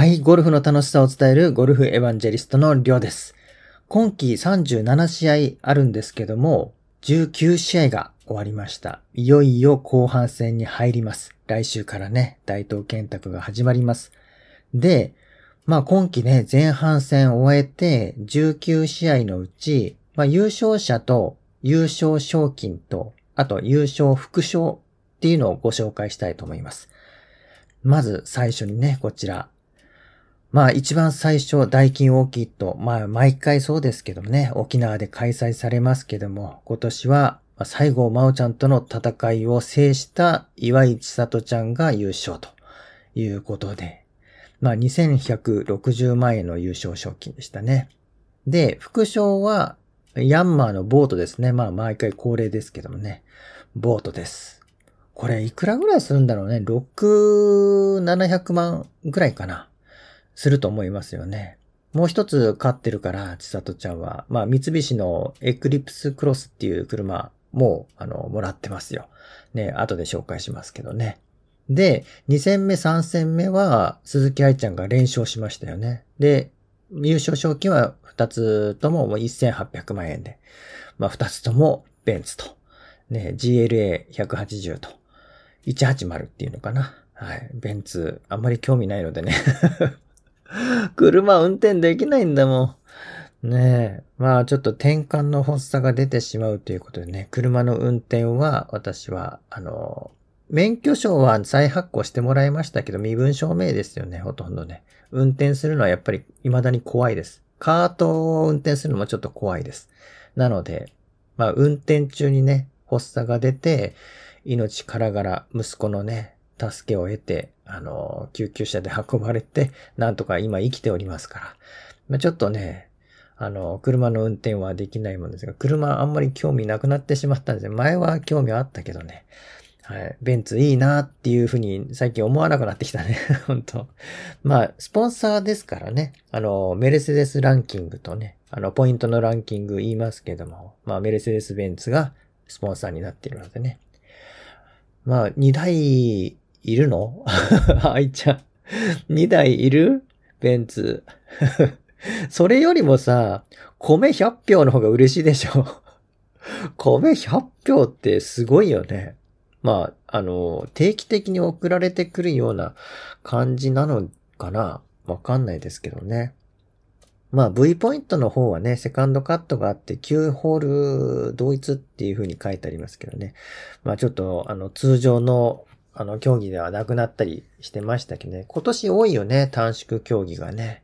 はい、ゴルフの楽しさを伝えるゴルフエヴァンジェリストのりょうです。今季37試合あるんですけども、19試合が終わりました。いよいよ後半戦に入ります。来週からね、大東建託が始まります。で、まあ今季ね、前半戦終えて19試合のうち、まあ優勝者と優勝賞金と、あと優勝副賞っていうのをご紹介したいと思います。まず最初にね、こちら、まあ一番最初、大金オーキッド。まあ毎回そうですけどもね、沖縄で開催されますけども、今年は西郷真央ちゃんとの戦いを制した岩井千里ちゃんが優勝ということで、まあ2160万円の優勝賞金でしたね。で、副賞はヤンマーのボートですね。まあ毎回恒例ですけどもね。ボートです。これいくらぐらいするんだろうね。6、700万ぐらいかな。すると思いますよね。もう一つ買ってるから、千里ちゃんは。まあ、三菱のエクリプスクロスっていう車、もあの、もらってますよ。ね、後で紹介しますけどね。で、2戦目、3戦目は、鈴木愛ちゃんが連勝しましたよね。で、優勝賞金は2つとももう1800万円で。まあ、2つともベンツと。ね、GLA180 と。180っていうのかな。はい。ベンツ、あんまり興味ないのでね 車運転できないんだもん。ねえ。まあちょっと転換の発作が出てしまうということでね、車の運転は私は、あの、免許証は再発行してもらいましたけど、身分証明ですよね、ほとんどね。運転するのはやっぱり未だに怖いです。カートを運転するのもちょっと怖いです。なので、まあ運転中にね、発作が出て、命からがら息子のね、助けを得て、あの、救急車で運ばれて、なんとか今生きておりますから。まあ、ちょっとね、あの、車の運転はできないもんですが、車あんまり興味なくなってしまったんですね。前は興味はあったけどね。はい。ベンツいいなっていうふうに最近思わなくなってきたね。本当まあ、スポンサーですからね。あの、メルセデスランキングとね、あの、ポイントのランキング言いますけども、まあ、メルセデスベンツがスポンサーになっているのでね。まあ、2台いるのあい ちゃん。2台いるベンツ。それよりもさ、米100票の方が嬉しいでしょ。米100票ってすごいよね。まあ、あの、定期的に送られてくるような感じなのかなわかんないですけどね。まあ V ポイントの方はね、セカンドカットがあって9ホール同一っていう風に書いてありますけどね。まあちょっとあの通常のあの、競技ではなくなったりしてましたけどね。今年多いよね、短縮競技がね。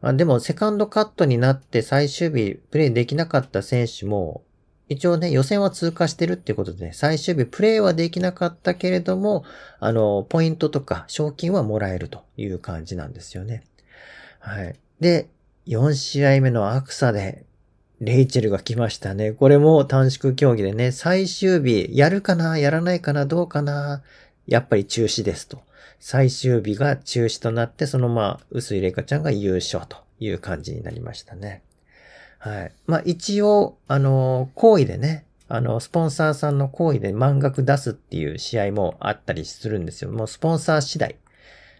あでも、セカンドカットになって最終日プレイできなかった選手も、一応ね、予選は通過してるってことで、ね、最終日プレイはできなかったけれども、あの、ポイントとか賞金はもらえるという感じなんですよね。はい。で、4試合目のアクサでレイチェルが来ましたね。これも短縮競技でね、最終日、やるかなやらないかなどうかなやっぱり中止ですと。最終日が中止となって、そのまま、薄井玲香ちゃんが優勝という感じになりましたね。はい。まあ一応、あの、行為でね、あの、スポンサーさんの行為で満額出すっていう試合もあったりするんですよ。もうスポンサー次第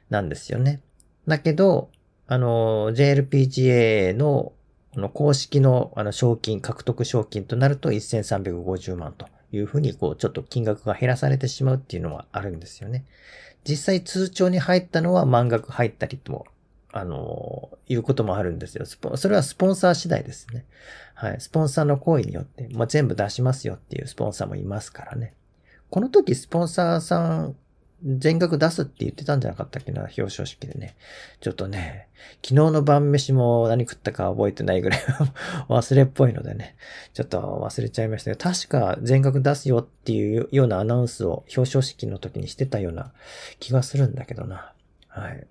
なんですよね。だけど、あの、JLPGA のこの公式のあの賞金、獲得賞金となると1350万というふうに、こう、ちょっと金額が減らされてしまうっていうのはあるんですよね。実際通帳に入ったのは満額入ったりとも、あの、いうこともあるんですよ。それはスポンサー次第ですね。はい。スポンサーの行為によって、まあ、全部出しますよっていうスポンサーもいますからね。この時スポンサーさん全額出すって言ってたんじゃなかったっけな、表彰式でね。ちょっとね、昨日の晩飯も何食ったか覚えてないぐらい 忘れっぽいのでね、ちょっと忘れちゃいましたけど、確か全額出すよっていうようなアナウンスを表彰式の時にしてたような気がするんだけどな。はい。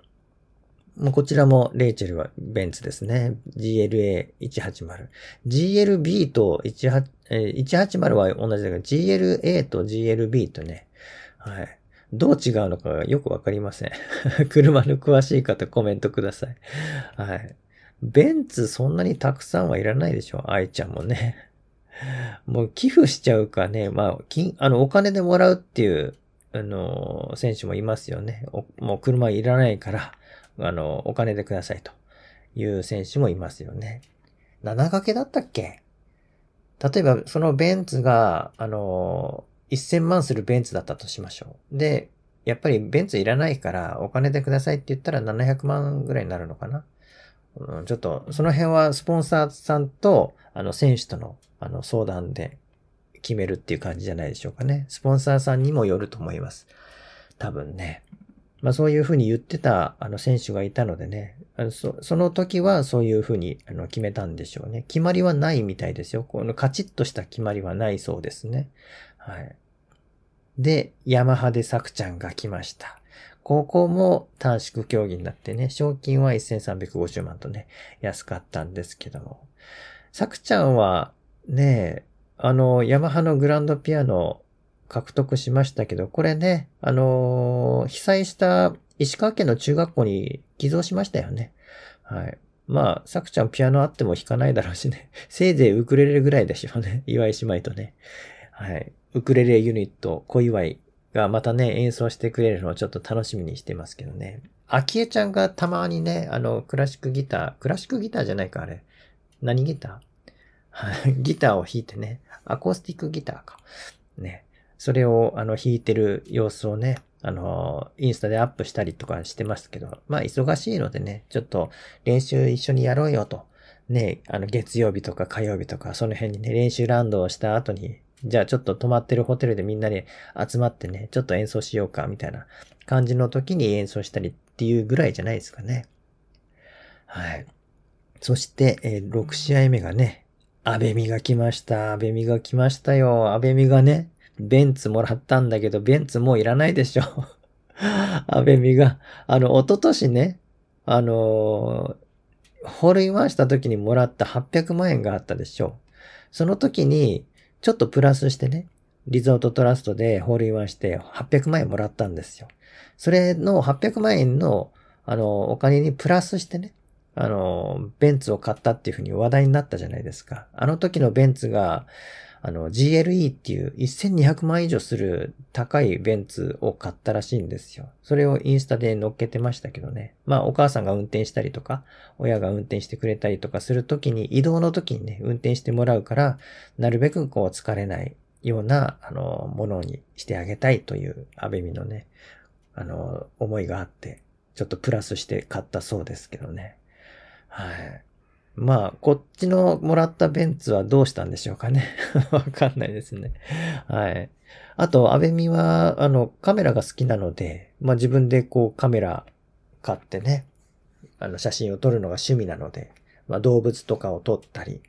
もうこちらもレイチェルはベンツですね。GLA180。GLB と18、180は同じだけど、GLA と GLB とね、はい。どう違うのかがよくわかりません 車の詳しい方コメントください。はい。ベンツそんなにたくさんはいらないでしょ愛ちゃんもね。もう寄付しちゃうかね。まあ、金、あの、お金でもらうっていう、あの、選手もいますよね。もう車いらないから、あの、お金でくださいという選手もいますよね。7掛けだったっけ例えば、そのベンツが、あの、1000万するベンツだったとしましょう。で、やっぱりベンツいらないからお金でくださいって言ったら700万ぐらいになるのかな。うん、ちょっと、その辺はスポンサーさんと、あの、選手との、あの、相談で決めるっていう感じじゃないでしょうかね。スポンサーさんにもよると思います。多分ね。まあそういうふうに言ってた、あの、選手がいたのでね。あのそその時はそういうふうに、あの、決めたんでしょうね。決まりはないみたいですよ。このカチッとした決まりはないそうですね。はい。で、ヤマハでサクちゃんが来ました。ここも短縮競技になってね、賞金は1350万とね、安かったんですけども。サクちゃんはね、あの、ヤマハのグランドピアノ獲得しましたけど、これね、あのー、被災した石川県の中学校に寄贈しましたよね。はい。まあ、さくちゃんピアノあっても弾かないだろうしね。せいぜいウクレレぐらいでしょうね。岩井姉妹とね。はい。ウクレレユニット、小祝がまたね、演奏してくれるのをちょっと楽しみにしてますけどね。アキエちゃんがたまにね、あの、クラシックギター、クラシックギターじゃないか、あれ。何ギター ギターを弾いてね、アコースティックギターか。ね。それを、あの、弾いてる様子をね、あの、インスタでアップしたりとかしてますけど、まあ、忙しいのでね、ちょっと練習一緒にやろうよと。ね、あの、月曜日とか火曜日とか、その辺にね、練習ランドをした後にじゃあちょっと泊まってるホテルでみんなで集まってね、ちょっと演奏しようか、みたいな感じの時に演奏したりっていうぐらいじゃないですかね。はい。そして、えー、6試合目がね、アベミが来ました。アベミが来ましたよ。アベミがね、ベンツもらったんだけど、ベンツもういらないでしょ。アベミが、あの、一昨年ね、あのー、ホールインワンした時にもらった800万円があったでしょ。その時に、ちょっとプラスしてね、リゾートトラストでホールインワンして800万円もらったんですよ。それの800万円の、あの、お金にプラスしてね、あの、ベンツを買ったっていうふうに話題になったじゃないですか。あの時のベンツが、あの GLE っていう1200万以上する高いベンツを買ったらしいんですよ。それをインスタで乗っけてましたけどね。まあお母さんが運転したりとか、親が運転してくれたりとかするときに、移動のときにね、運転してもらうから、なるべくこう疲れないような、あの、ものにしてあげたいという安倍美のね、あの、思いがあって、ちょっとプラスして買ったそうですけどね。はい。まあ、こっちのもらったベンツはどうしたんでしょうかね。わかんないですね。はい。あと、アベミは、あの、カメラが好きなので、まあ自分でこうカメラ買ってね、あの、写真を撮るのが趣味なので、まあ動物とかを撮ったり。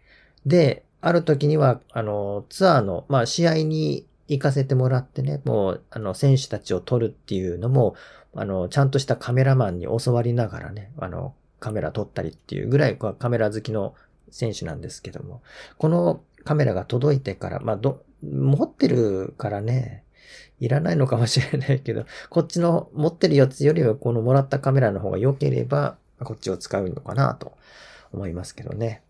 で、ある時には、あの、ツアーの、まあ試合に行かせてもらってね、もう、あの、選手たちを撮るっていうのも、あの、ちゃんとしたカメラマンに教わりながらね、あの、カメラ撮ったりっていうぐらいカメラ好きの選手なんですけども、このカメラが届いてから、まあ、ど、持ってるからね、いらないのかもしれないけど、こっちの持ってるやつよりはこのもらったカメラの方が良ければ、こっちを使うのかなと思いますけどね。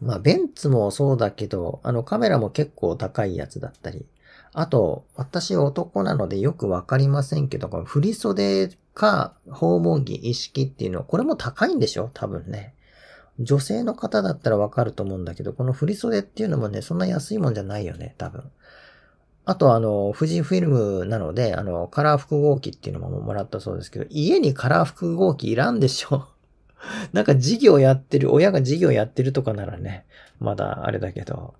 まあ、ベンツもそうだけど、あのカメラも結構高いやつだったり、あと、私男なのでよくわかりませんけど、この振袖か、訪問着意識っていうのは、これも高いんでしょ多分ね。女性の方だったらわかると思うんだけど、この振袖っていうのもね、そんな安いもんじゃないよね、多分。あと、あの、富士フィルムなので、あの、カラー複合機っていうのももらったそうですけど、家にカラー複合機いらんでしょ なんか事業やってる、親が事業やってるとかならね、まだあれだけど、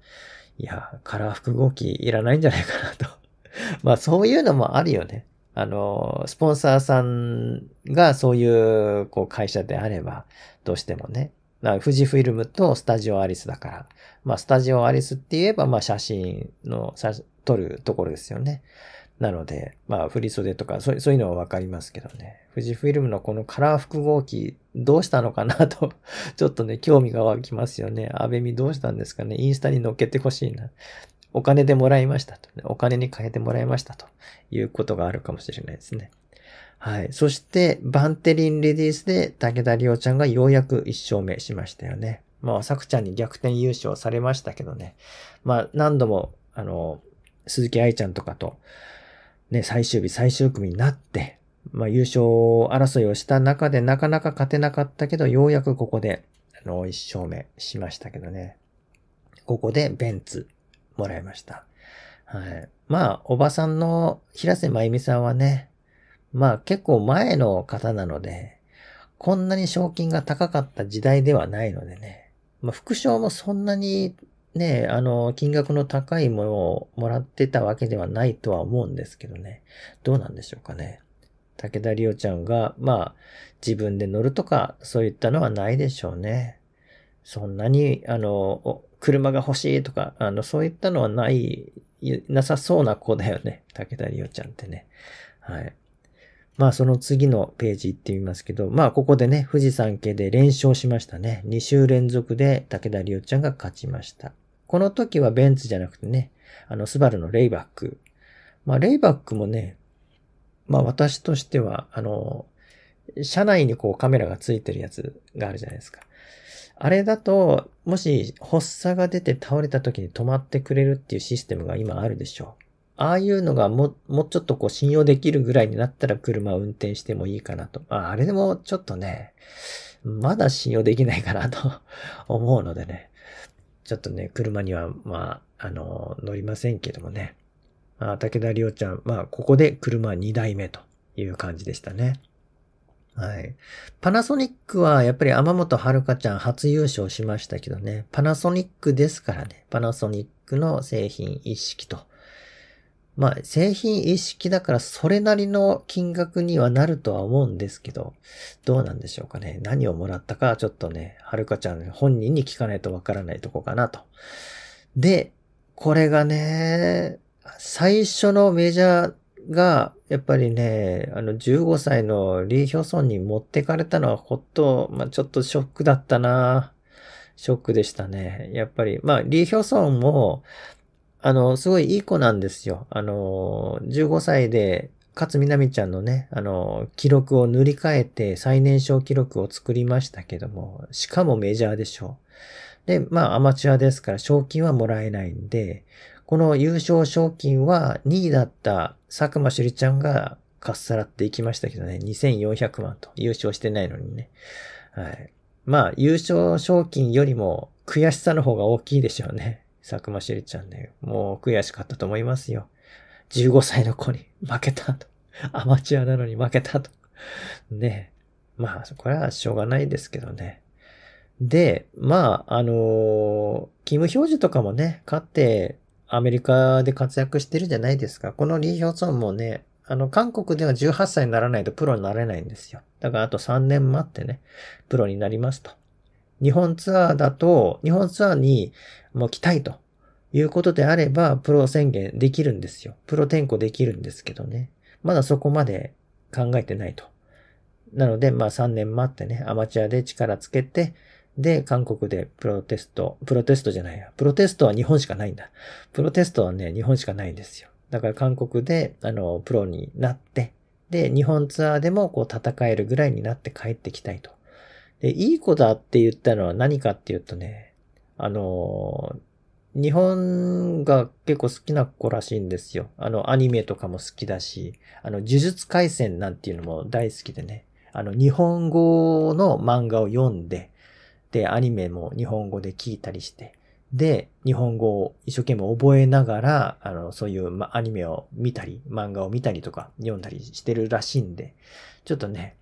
いや、カラー複合機いらないんじゃないかなと まあ、そういうのもあるよね。あの、スポンサーさんがそういう、こう、会社であれば、どうしてもね。富士フィルムとスタジオアリスだから。まあ、スタジオアリスって言えば、まあ、写真の、撮るところですよね。なので、まあ、振り袖とか、そういうのはわかりますけどね。富士フィルムのこのカラー複合機、どうしたのかなと ちょっとね、興味が湧きますよね。アベミどうしたんですかね。インスタに載っけてほしいな。お金でもらいましたと、ね。お金に変えてもらいましたということがあるかもしれないですね。はい。そして、バンテリンレディースで武田りおちゃんがようやく1勝目しましたよね。まあ、さくちゃんに逆転優勝されましたけどね。まあ、何度も、あの、鈴木愛ちゃんとかと、ね、最終日、最終組になって、まあ、優勝争いをした中でなかなか勝てなかったけど、ようやくここで、あの、1勝目しましたけどね。ここでベンツもらいました。はい。まあ、おばさんの平瀬真由美さんはね、まあ結構前の方なので、こんなに賞金が高かった時代ではないのでね、まあ副賞もそんなにね、あの、金額の高いものをもらってたわけではないとは思うんですけどね、どうなんでしょうかね。武田里央ちゃんが、まあ、自分で乗るとか、そういったのはないでしょうね。そんなに、あの、車が欲しいとか、あの、そういったのはない、なさそうな子だよね。武田理央ちゃんってね。はい。まあその次のページ行ってみますけど、まあここでね、富士山系で連勝しましたね。2週連続で武田理央ちゃんが勝ちました。この時はベンツじゃなくてね、あの、スバルのレイバック。まあレイバックもね、まあ私としては、あの、車内にこうカメラがついてるやつがあるじゃないですか。あれだと、もし発作が出て倒れた時に止まってくれるっていうシステムが今あるでしょう。ああいうのがも、もうちょっとこう信用できるぐらいになったら車を運転してもいいかなと。ああれでもちょっとね、まだ信用できないかなと 思うのでね。ちょっとね、車には、まあ、あの、乗りませんけどもね。ああ、武田良ちゃん、まあ、ここで車2台目という感じでしたね。はい。パナソニックはやっぱり天本遥ちゃん初優勝しましたけどね、パナソニックですからね、パナソニックの製品一式と。まあ、製品一式だからそれなりの金額にはなるとは思うんですけど、どうなんでしょうかね。何をもらったかちょっとね、はるかちゃん本人に聞かないとわからないとこかなと。で、これがね、最初のメジャーが、やっぱりね、あの、15歳のリ・ーヒョソンに持ってかれたのはほっと、まあ、ちょっとショックだったなショックでしたね。やっぱり、まあ、リ・ヒョソンも、あの、すごいいい子なんですよ。あの、15歳で、勝みなみちゃんのね、あの、記録を塗り替えて最年少記録を作りましたけども、しかもメジャーでしょう。で、まあ、アマチュアですから賞金はもらえないんで、この優勝賞金は2位だった佐久間朱里ちゃんがかっさらっていきましたけどね、2400万と優勝してないのにね。はい。まあ、優勝賞金よりも悔しさの方が大きいでしょうね。佐久間朱里ちゃんね。もう悔しかったと思いますよ。15歳の子に負けたと。アマチュアなのに負けたと。ねまあ、これはしょうがないですけどね。で、まあ、あのー、キム・ヒョージュとかもね、勝って、アメリカで活躍してるじゃないですか。このリー・ヒョンソンもね、あの、韓国では18歳にならないとプロになれないんですよ。だからあと3年待ってね、プロになりますと。日本ツアーだと、日本ツアーにもう来たいということであれば、プロ宣言できるんですよ。プロ転向できるんですけどね。まだそこまで考えてないと。なので、まあ3年待ってね、アマチュアで力つけて、で、韓国でプロテスト、プロテストじゃないや。プロテストは日本しかないんだ。プロテストはね、日本しかないんですよ。だから韓国で、あの、プロになって、で、日本ツアーでもこう戦えるぐらいになって帰ってきたいと。で、いい子だって言ったのは何かっていうとね、あの、日本が結構好きな子らしいんですよ。あの、アニメとかも好きだし、あの、呪術回戦なんていうのも大好きでね。あの、日本語の漫画を読んで、、アニメも日本語で聞いたりして、で、日本語を一生懸命覚えながら、あの、そういう、ま、アニメを見たり、漫画を見たりとか、読んだりしてるらしいんで、ちょっとね、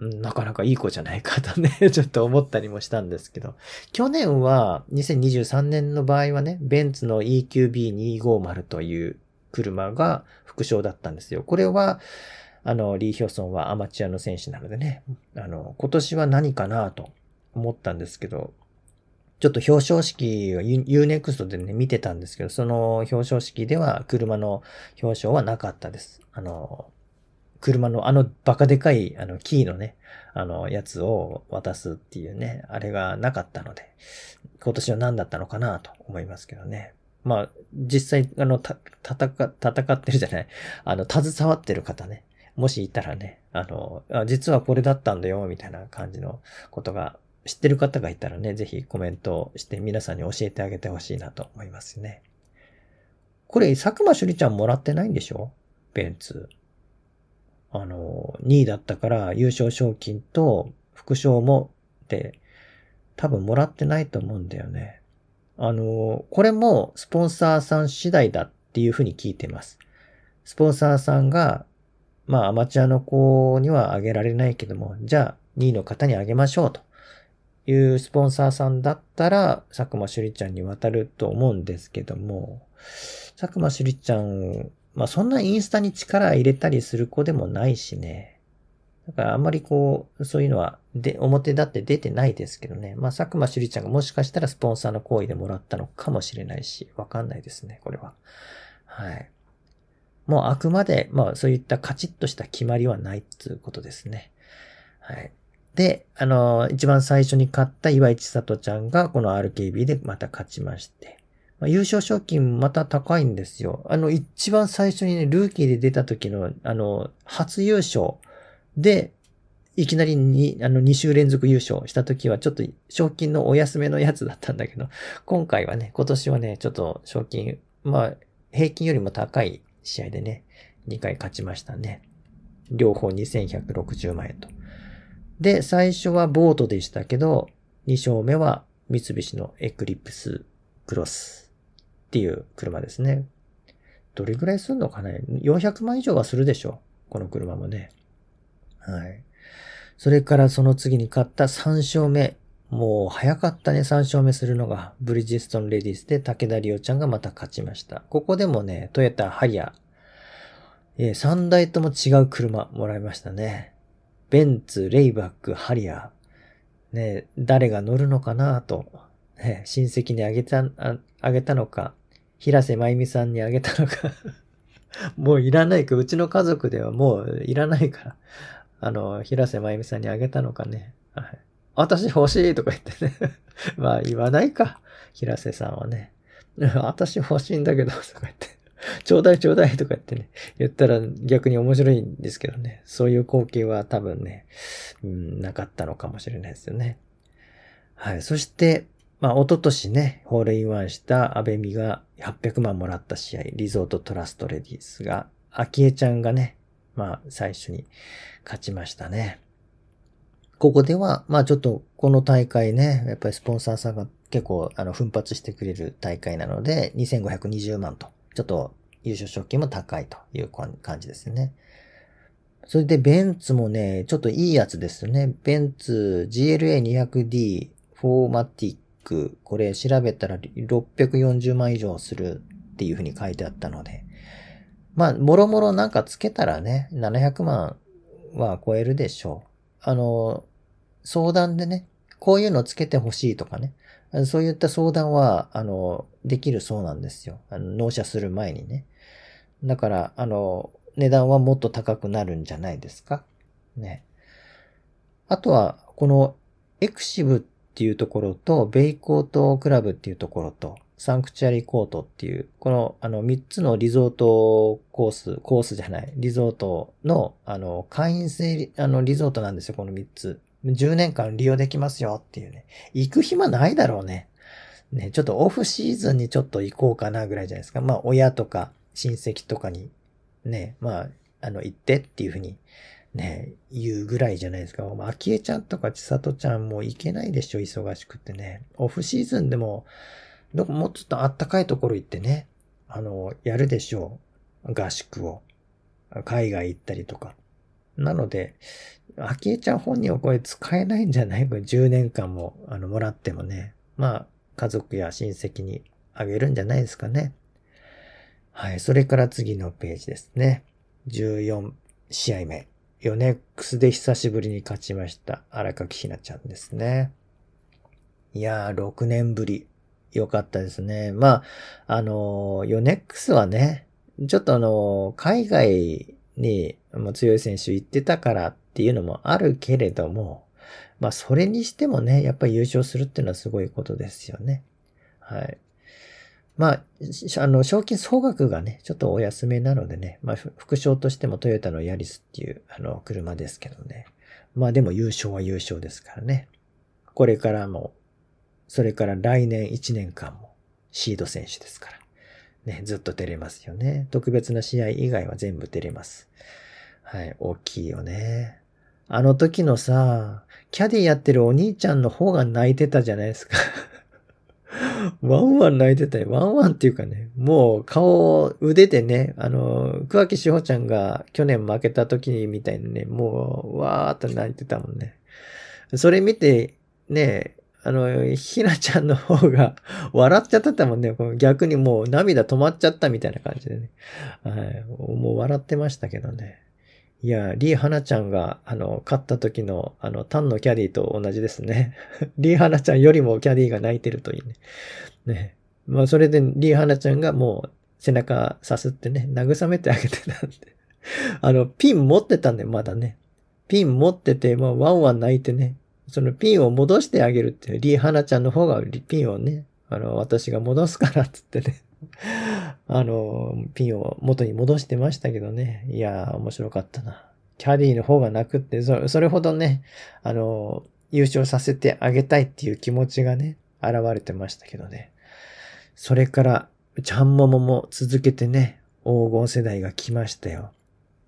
なかなかいい子じゃないかとね ちょっと思ったりもしたんですけど、去年は、2023年の場合はね、ベンツの EQB250 という車が副賞だったんですよ。これは、あの、リー・ヒョソンはアマチュアの選手なのでね、あの、今年は何かなと思ったんですけど、ちょっと表彰式は Unext でね、見てたんですけど、その表彰式では車の表彰はなかったです。あの、車のあのバカでかいあのキーのね、あのやつを渡すっていうね、あれがなかったので、今年は何だったのかなと思いますけどね。まあ、実際、あの、た、戦、戦ってるじゃない、あの、携わってる方ね、もしいたらね、あの、あ実はこれだったんだよ、みたいな感じのことが知ってる方がいたらね、ぜひコメントして皆さんに教えてあげてほしいなと思いますね。これ、佐久間朱里ちゃんもらってないんでしょベンツ。あの、2位だったから優勝賞金と副賞もって多分もらってないと思うんだよね。あの、これもスポンサーさん次第だっていうふうに聞いてます。スポンサーさんが、まあアマチュアの子にはあげられないけども、じゃあ2位の方にあげましょうというスポンサーさんだったら、佐久間朱里ちゃんに渡ると思うんですけども、佐久間朱里ちゃん、まあそんなインスタに力入れたりする子でもないしね。だからあんまりこう、そういうのは、で、表立って出てないですけどね。まあ佐久間朱里ちゃんがもしかしたらスポンサーの行為でもらったのかもしれないし、わかんないですね、これは。はい。もうあくまで、まあそういったカチッとした決まりはないっていうことですね。はい。で、あの、一番最初に勝った岩井千里ちゃんがこの RKB でまた勝ちまして。まあ、優勝賞金また高いんですよ。あの、一番最初にね、ルーキーで出た時の、あの、初優勝で、いきなりに、あの、2週連続優勝した時は、ちょっと賞金のお休めのやつだったんだけど、今回はね、今年はね、ちょっと賞金、まあ、平均よりも高い試合でね、2回勝ちましたね。両方2160万円と。で、最初はボートでしたけど、2章目は三菱のエクリプスクロスっていう車ですね。どれぐらいするのかね ?400 万以上はするでしょう。この車もね。はい。それからその次に買った3章目。もう早かったね、3勝目するのが。ブリヂストンレディスで武田里央ちゃんがまた勝ちました。ここでもね、トヨタ、ハリアー、えー、3台とも違う車もらいましたね。ベンツ、レイバック、ハリアー。ね、誰が乗るのかなと、ね、親戚にあげたあ、あげたのか、平瀬ま由美さんにあげたのか もういらないか、うちの家族ではもういらないから、あの、平瀬真由美さんにあげたのかね。はい。私欲しいとか言ってね まあ言わないか。平瀬さんはね。私欲しいんだけど、とか言って ちょうだいちょうだいとか言ってね、言ったら逆に面白いんですけどね、そういう光景は多分ね、うん、なかったのかもしれないですよね。はい。そして、まあ、おととしね、ホールインワンした安倍美が800万もらった試合、リゾートトラストレディースが、昭恵ちゃんがね、まあ、最初に勝ちましたね。ここでは、まあちょっとこの大会ね、やっぱりスポンサーさんが結構あの奮発してくれる大会なので、2520万とちょっと優勝賞金も高いという感じですね。それでベンツもね、ちょっといいやつですね。ベンツ GLA200D フォーマティック。これ調べたら640万以上するっていうふうに書いてあったので。まあ、もろもろなんかつけたらね、700万は超えるでしょう。あの、相談でね、こういうのつけてほしいとかね。そういった相談は、あの、できるそうなんですよ。あの納車する前にね。だから、あの、値段はもっと高くなるんじゃないですか。ね。あとは、このエクシブっていうところと、ベイコートクラブっていうところと、サンクチュアリコートっていう、この、あの、3つのリゾートコース、コースじゃない、リゾートの、あの、会員制、あの、リゾートなんですよ、この3つ。10年間利用できますよっていうね。行く暇ないだろうね。ね、ちょっとオフシーズンにちょっと行こうかなぐらいじゃないですか。まあ、親とか親戚とかに、ね、まあ、あの、行ってっていうふうに、ね、言うぐらいじゃないですか。まあ、秋江ちゃんとか千里ちゃんも行けないでしょ、忙しくってね。オフシーズンでも、どこもうちょっとあったかいところ行ってね、あの、やるでしょう。合宿を。海外行ったりとか。なので、昭恵ちゃん本人はこれ使えないんじゃない これ10年間も、あの、もらってもね。まあ、家族や親戚にあげるんじゃないですかね。はい。それから次のページですね。14試合目。ヨネックスで久しぶりに勝ちました。荒垣ひなちゃんですね。いやー、6年ぶり。よかったですね。まあ、あの、ヨネックスはね、ちょっとあの、海外にもう強い選手行ってたからっていうのもあるけれども、まあそれにしてもね、やっぱり優勝するっていうのはすごいことですよね。はい。まあ、あの、賞金総額がね、ちょっとお安めなのでね、まあ、副賞としてもトヨタのヤリスっていう、あの、車ですけどね。まあでも優勝は優勝ですからね。これからも、それから来年1年間も、シード選手ですから。ね、ずっと出れますよね。特別な試合以外は全部出れます。はい、大きいよね。あの時のさ、キャディやってるお兄ちゃんの方が泣いてたじゃないですか ワンワン泣いてたよ。ワンワンっていうかね、もう顔を腕でね、あの、桑木志保ちゃんが去年負けた時みたいにね、もう、わーっと泣いてたもんね。それ見て、ね、あの、ひなちゃんの方が 笑っちゃってたもんね。逆にもう涙止まっちゃったみたいな感じでね。はい。もう笑ってましたけどね。いや、リー・ハナちゃんが、あの、勝った時の、あの、タンのキャディと同じですね。リー・ハナちゃんよりもキャディが泣いてるといいね。ね。まあ、それでリー・ハナちゃんがもう背中さすってね、慰めてあげてたんで。あの、ピン持ってたんで、まだね。ピン持ってて、まあ、ワンワン泣いてね、そのピンを戻してあげるって、リー・ハナちゃんの方がピンをね、あの、私が戻すからっつってね。あの、ピンを元に戻してましたけどね。いやー、面白かったな。キャディの方が泣くって、そそれほどね、あの、優勝させてあげたいっていう気持ちがね、現れてましたけどね。それから、ちゃんももも続けてね、黄金世代が来ましたよ。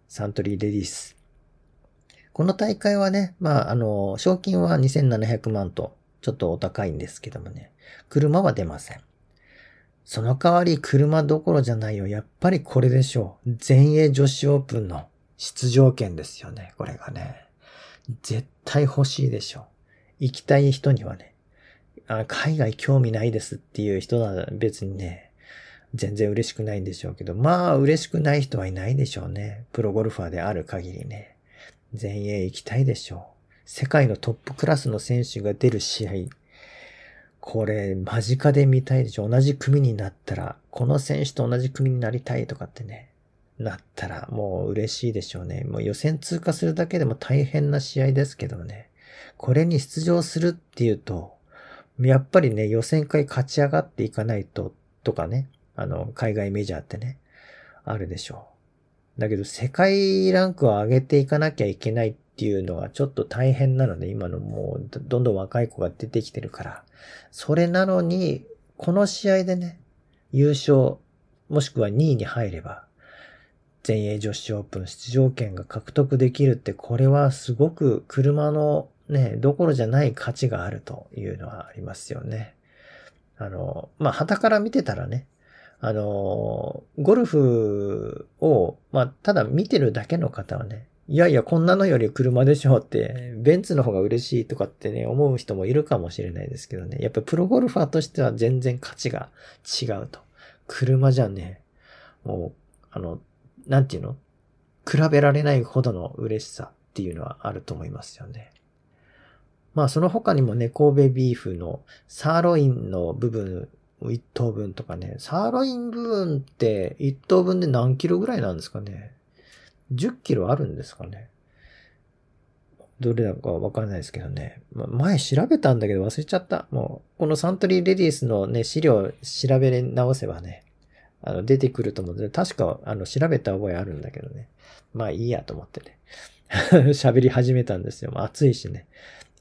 サントリーレディース。この大会はね、まあ、あの、賞金は2700万と、ちょっとお高いんですけどもね、車は出ません。その代わり車どころじゃないよ。やっぱりこれでしょう。全英女子オープンの出場権ですよね。これがね。絶対欲しいでしょう。行きたい人にはね。あ海外興味ないですっていう人は別にね、全然嬉しくないんでしょうけど、まあ嬉しくない人はいないでしょうね。プロゴルファーである限りね。全英行きたいでしょう。世界のトップクラスの選手が出る試合これ、間近で見たいでしょ。同じ組になったら、この選手と同じ組になりたいとかってね、なったらもう嬉しいでしょうね。もう予選通過するだけでも大変な試合ですけどね。これに出場するっていうと、やっぱりね、予選会勝ち上がっていかないと、とかね。あの、海外メジャーってね、あるでしょう。だけど、世界ランクを上げていかなきゃいけないっっていうのがちょっと大変なので、今のもうどんどん若い子が出てきてるから、それなのに、この試合でね、優勝、もしくは2位に入れば、全英女子オープン出場権が獲得できるって、これはすごく車のね、どころじゃない価値があるというのはありますよね。あの、まあ、旗から見てたらね、あの、ゴルフを、まあ、ただ見てるだけの方はね、いやいや、こんなのより車でしょって、ベンツの方が嬉しいとかってね、思う人もいるかもしれないですけどね。やっぱプロゴルファーとしては全然価値が違うと。車じゃね、もう、あの、なんていうの比べられないほどの嬉しさっていうのはあると思いますよね。まあその他にもね、神戸ビーフのサーロインの部分1等分とかね、サーロイン部分って1等分で何キロぐらいなんですかね。10キロあるんですかね。どれだかわかんないですけどね。ま、前調べたんだけど忘れちゃった。もう、このサントリーレディースのね、資料調べ直せばね、あの、出てくると思うんで、確か、あの、調べた覚えあるんだけどね。まあいいやと思ってね。喋り始めたんですよ。暑いしね。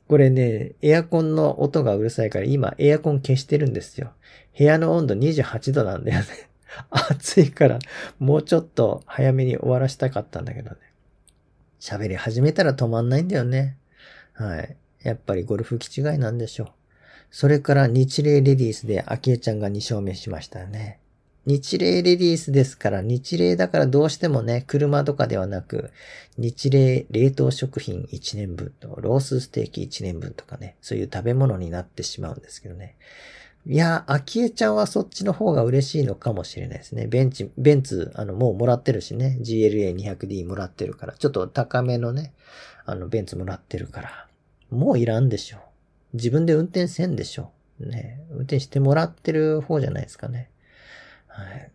これね、エアコンの音がうるさいから、今エアコン消してるんですよ。部屋の温度28度なんだよね 暑いから、もうちょっと早めに終わらしたかったんだけどね。喋り始めたら止まんないんだよね。はい。やっぱりゴルフ気違いなんでしょう。それから日霊レディースで昭恵ちゃんが2勝目しましたね。日霊レディースですから、日霊だからどうしてもね、車とかではなく、日霊冷凍食品1年分と、ロースステーキ1年分とかね、そういう食べ物になってしまうんですけどね。いや、昭恵ちゃんはそっちの方が嬉しいのかもしれないですね。ベンチ、ベンツ、あの、もうもらってるしね。GLA200D もらってるから。ちょっと高めのね、あの、ベンツもらってるから。もういらんでしょ。自分で運転せんでしょ。ね。運転してもらってる方じゃないですかね。はい。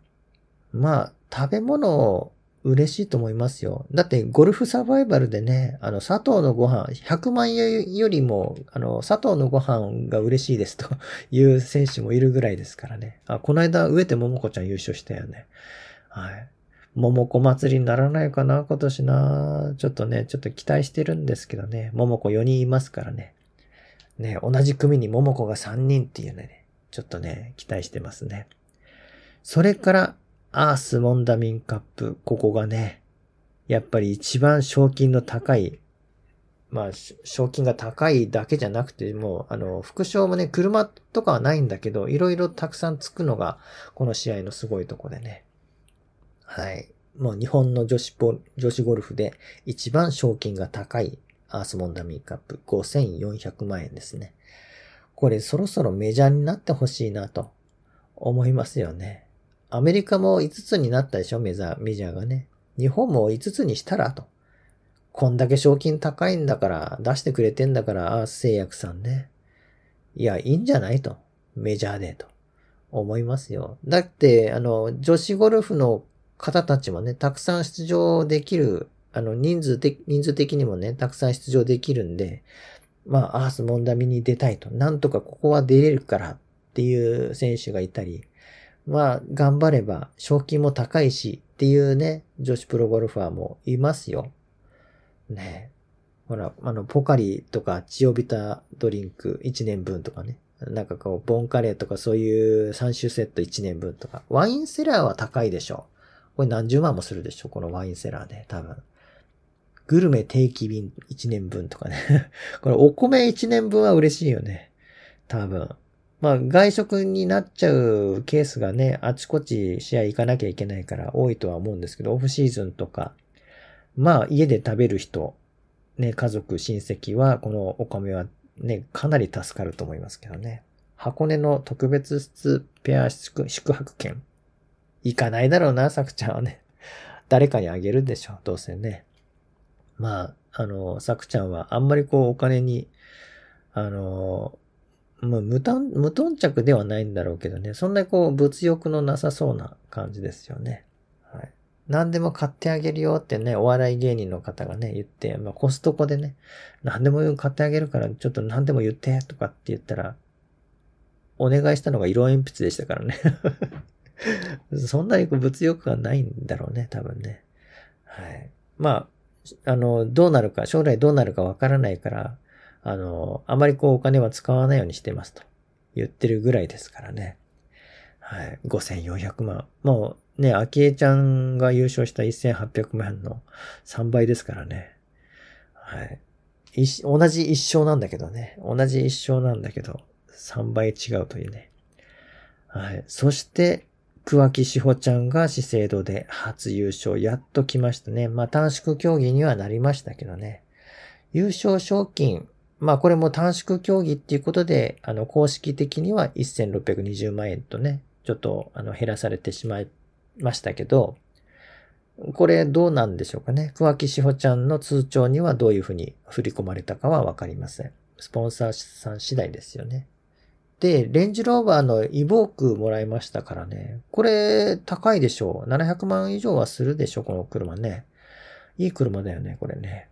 まあ、食べ物嬉しいと思いますよ。だって、ゴルフサバイバルでね、あの、佐藤のご飯、100万円よりも、あの、佐藤のご飯が嬉しいですと いう選手もいるぐらいですからね。あ、この間、植えて桃子ちゃん優勝したよね。はい。桃子祭りにならないかな、今年な。ちょっとね、ちょっと期待してるんですけどね。桃子4人いますからね。ね、同じ組に桃子が3人っていうね、ちょっとね、期待してますね。それから、アースモンダミンカップ、ここがね、やっぱり一番賞金の高い、まあ、賞金が高いだけじゃなくて、もう、あの、副賞もね、車とかはないんだけど、いろいろたくさんつくのが、この試合のすごいとこでね。はい。もう日本の女子ポ、女子ゴルフで一番賞金が高いアースモンダミーカップ5400万円ですね。これそろそろメジャーになってほしいなと思いますよね。アメリカも5つになったでしょ、メジャー、メジャーがね。日本も5つにしたらと。こんだけ賞金高いんだから、出してくれてんだから、アース製薬さんね。いや、いいんじゃないと。メジャーで、と思いますよ。だって、あの、女子ゴルフの方たちもね、たくさん出場できる、あの、人数的、人数的にもね、たくさん出場できるんで、まあ、アースモンダミに出たいと。なんとかここは出れるからっていう選手がいたり、まあ、頑張れば、賞金も高いし、っていうね、女子プロゴルファーもいますよ。ねほら、あの、ポカリとか、チオビタドリンク1年分とかね。なんかこう、ボンカレーとかそういう3種セット1年分とか。ワインセラーは高いでしょ。これ何十万もするでしょ、このワインセラーで、多分。グルメ定期便1年分とかね これお米1年分は嬉しいよね。多分。まあ、外食になっちゃうケースがね、あちこち試合行かなきゃいけないから多いとは思うんですけど、オフシーズンとか、まあ、家で食べる人、ね、家族、親戚は、このお米はね、かなり助かると思いますけどね。箱根の特別室ペア宿泊券。行かないだろうな、さくちゃんはね。誰かにあげるでしょ、どうせね。まあ、あの、さくちゃんはあんまりこうお金に、あの、まあ、無頓、無頓着ではないんだろうけどね、そんなにこう、物欲のなさそうな感じですよね。はい。何でも買ってあげるよってね、お笑い芸人の方がね、言って、まあ、コストコでね、何でも買ってあげるから、ちょっと何でも言ってとかって言ったら、お願いしたのが色鉛筆でしたからね そんなに物欲がないんだろうね、多分ね。はい。まあ、あの、どうなるか、将来どうなるかわからないから、あの、あまりこうお金は使わないようにしてますと言ってるぐらいですからね。はい。5400万。もうね、昭恵ちゃんが優勝した1800万の3倍ですからね。はい同じ一生なんだけどね。同じ一生なんだけど、3倍違うというね。はい。そして、桑木志保ちゃんが資生堂で初優勝。やっと来ましたね。まあ短縮競技にはなりましたけどね。優勝賞金まあこれも短縮競技っていうことで、あの公式的には1620万円とね、ちょっとあの減らされてしまいましたけど、これどうなんでしょうかね。桑木志保ちゃんの通帳にはどういうふうに振り込まれたかはわかりません。スポンサーさん次第ですよね。で、レンジローバーのイボークもらいましたからね。これ高いでしょう。700万以上はするでしょ、この車ね。いい車だよね、これね。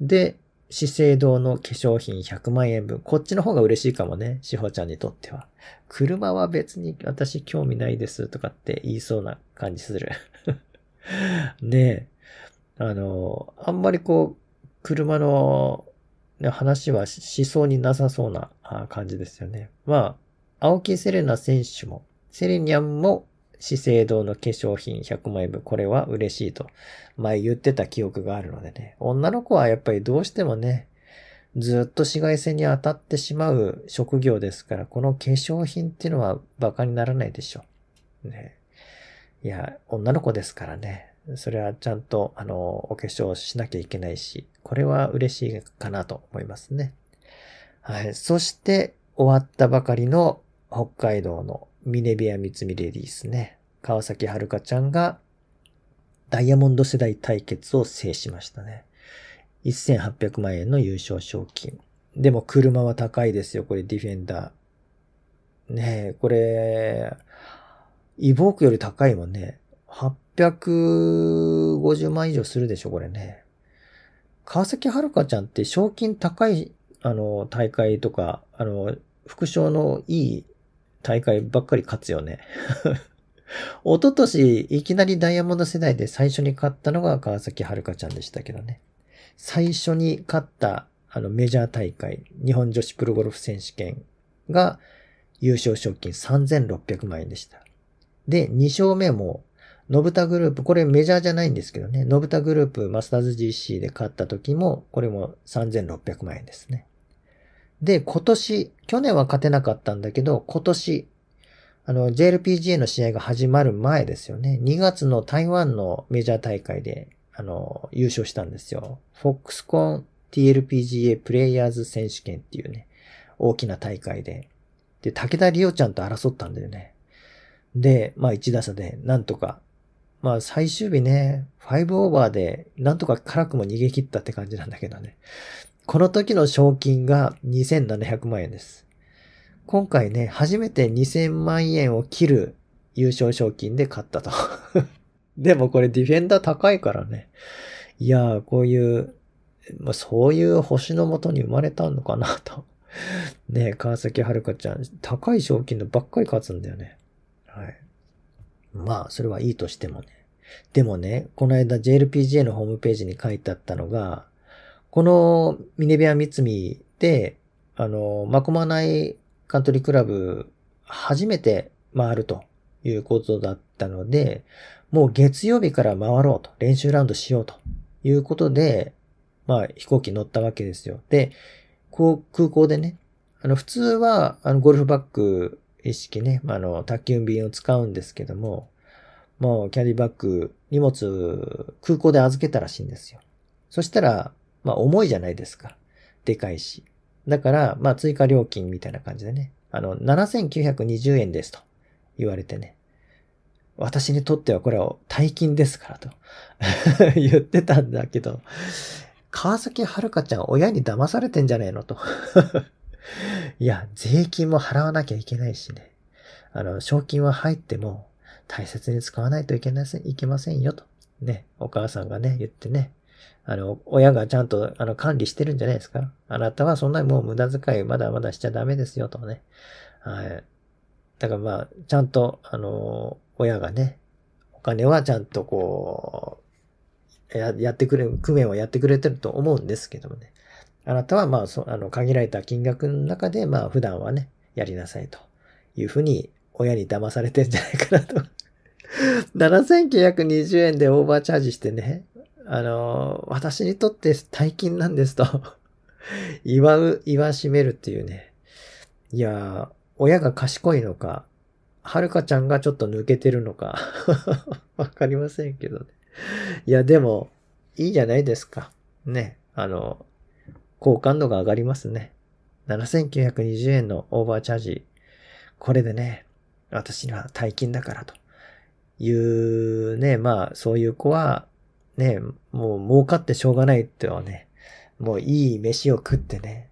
で、資生堂の化粧品100万円分。こっちの方が嬉しいかもね。しほちゃんにとっては。車は別に私興味ないですとかって言いそうな感じする。ねえ。あの、あんまりこう、車の、話はしそうになさそうな感じですよね。まあ、青木セレナ選手も、セレニャンも資生堂の化粧品100枚分、これは嬉しいと前言ってた記憶があるのでね。女の子はやっぱりどうしてもね、ずっと紫外線に当たってしまう職業ですから、この化粧品っていうのは馬鹿にならないでしょ。ね。いや、女の子ですからね。それはちゃんと、あの、お化粧しなきゃいけないし、これは嬉しいかなと思いますね。はい。そして、終わったばかりの北海道のミネベアミツミレディースね。川崎遥ちゃんがダイヤモンド世代対決を制しましたね。1800万円の優勝賞金。でも車は高いですよ、これディフェンダー。ねえ、これ、イボークより高いもんね。850万以上するでしょ、これね。川崎遥ちゃんって賞金高い、あの、大会とか、あの、副賞のいい大会ばっかり勝つよね。一昨年、いきなりダイヤモンド世代で最初に勝ったのが川崎春香ちゃんでしたけどね。最初に勝った、あの、メジャー大会、日本女子プロゴルフ選手権が、優勝賞金3600万円でした。で、2勝目も、ノブタグループ、これメジャーじゃないんですけどね、ノブタグループマスターズ GC で勝った時も、これも3600万円ですね。で、今年、去年は勝てなかったんだけど、今年、あの、JLPGA の試合が始まる前ですよね。2月の台湾のメジャー大会で、あの、優勝したんですよ。FOXCON TLPGA プレイヤーズ選手権っていうね、大きな大会で。で、武田里央ちゃんと争ったんだよね。で、まあ1打差で、なんとか。まあ最終日ね、5オーバーで、なんとか辛くも逃げ切ったって感じなんだけどね。この時の賞金が2700万円です。今回ね、初めて2000万円を切る優勝賞金で勝ったと でもこれディフェンダー高いからね。いやー、こういう、まあ、そういう星のもとに生まれたのかなと ね川崎遥ちゃん、高い賞金のばっかり勝つんだよね。はい。まあ、それはいいとしてもね。でもね、この間 JLPGA のホームページに書いてあったのが、このミネビアミツミで、あの、マコマナイカントリークラブ、初めて回るということだったので、もう月曜日から回ろうと、練習ラウンドしようということで、まあ飛行機乗ったわけですよ。で、こう空港でね、あの普通はあのゴルフバッグ意識ね、まあ、あの宅急便を使うんですけども、もうキャリーバッグ、荷物、空港で預けたらしいんですよ。そしたら、まあ重いじゃないですか。でかいし。だから、まあ追加料金みたいな感じでね。あの、7920円ですと言われてね。私にとってはこれは大金ですからと 言ってたんだけど、川崎遥ちゃん親に騙されてんじゃねえのと いや、税金も払わなきゃいけないしね。あの、賞金は入っても大切に使わないといけないいけませんよと。ね、お母さんがね、言ってね。あの、親がちゃんと、あの、管理してるんじゃないですかあなたはそんなにもう無駄遣いまだまだしちゃダメですよ、とね。はい。だからまあ、ちゃんと、あの、親がね、お金はちゃんとこう、ややってくれ、工面はやってくれてると思うんですけどもね。あなたはまあ、そあの、限られた金額の中で、まあ、普段はね、やりなさいというふうに、親に騙されてんじゃないかなと。7920 円でオーバーチャージしてね、あの、私にとって大金なんですと祝 う、言わしめるっていうね。いや親が賢いのか、はるかちゃんがちょっと抜けてるのか わかりませんけどね。いや、でも、いいじゃないですか。ね。あの、好感度が上がりますね。7920円のオーバーチャージ。これでね、私には大金だからというね、まあ、そういう子はね、もう儲かってしょうがないってはね、もういい飯を食ってね、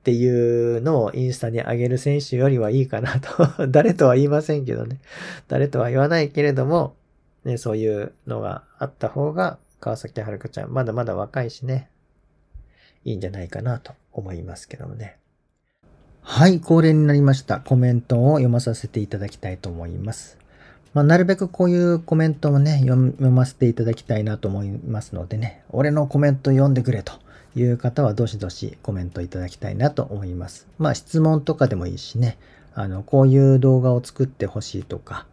っていうのをインスタに上げる選手よりはいいかなと 誰とは言いませんけどね。誰とは言わないけれども、ね、そういうのがあった方が、川崎春子ちゃん、まだまだ若いしね、いいんじゃないかなと思いますけどもね。はい、恒例になりました。コメントを読まさせていただきたいと思います。まあ、なるべくこういうコメントもね、読ませていただきたいなと思いますのでね、俺のコメント読んでくれという方はどしどしコメントいただきたいなと思います。まあ質問とかでもいいしね、あの、こういう動画を作ってほしいとか、